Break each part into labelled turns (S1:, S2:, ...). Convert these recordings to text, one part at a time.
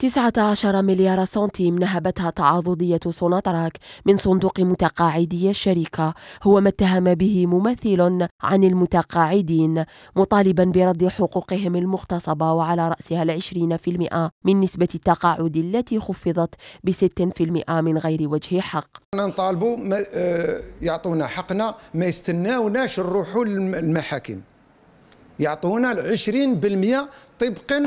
S1: 19 مليار سنتيم نهبتها تعاضدية سوناتراك من صندوق متقاعدي الشركة هو ما اتهم به ممثل عن المتقاعدين مطالبا برد حقوقهم المغتصبة وعلى رأسها العشرين في المئة من نسبة التقاعد التي خفضت بست في المئة من غير وجه حق
S2: نطالبوا آه، يعطونا حقنا ما يستناوناش نروحوا للمحاكم يعطونا العشرين بالمئة طبقا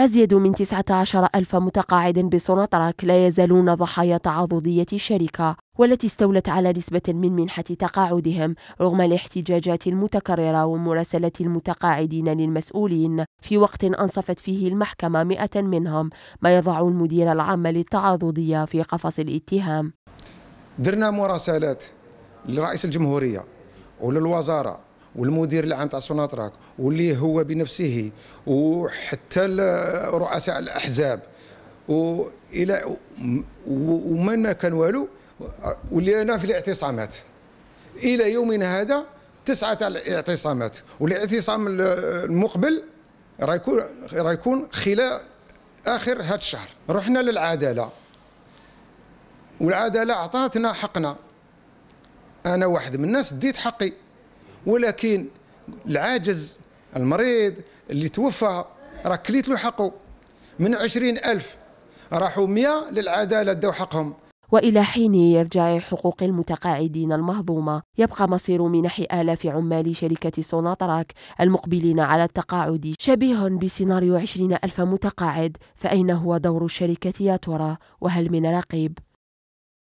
S2: أزيد من
S1: 19 ألف متقاعد بسوناتراك لا يزالون ضحايا تعاضدية الشركة والتي استولت على نسبة من منحة تقاعدهم رغم الاحتجاجات المتكررة ومراسلة المتقاعدين للمسؤولين في وقت أنصفت فيه المحكمة مئة منهم ما يضع المدير العام للتعاضدية في قفص الاتهام
S2: درنا مراسلات لرئيس الجمهورية وللوزارة والمدير العام تاع سوناطراك واللي هو بنفسه وحتى رؤساء الاحزاب والى وما كان والو ولينا في الاعتصامات الى يومنا هذا تسعه الاعتصامات والاعتصام المقبل راه يكون راه يكون خلال اخر هذا الشهر رحنا للعداله والعداله عطاتنا حقنا انا واحد من الناس ديت حقي ولكن العاجز المريض اللي توفى راه كليت له حقه من عشرين ألف راحوا مئة للعدالة داو حقهم وإلى حين
S1: يرجع حقوق المتقاعدين المهضومة يبقى مصير منح آلاف عمال شركة سوناتراك المقبلين على التقاعد شبيه بسيناريو عشرين ألف متقاعد فأين هو دور الشركة يا ترى وهل من رقيب؟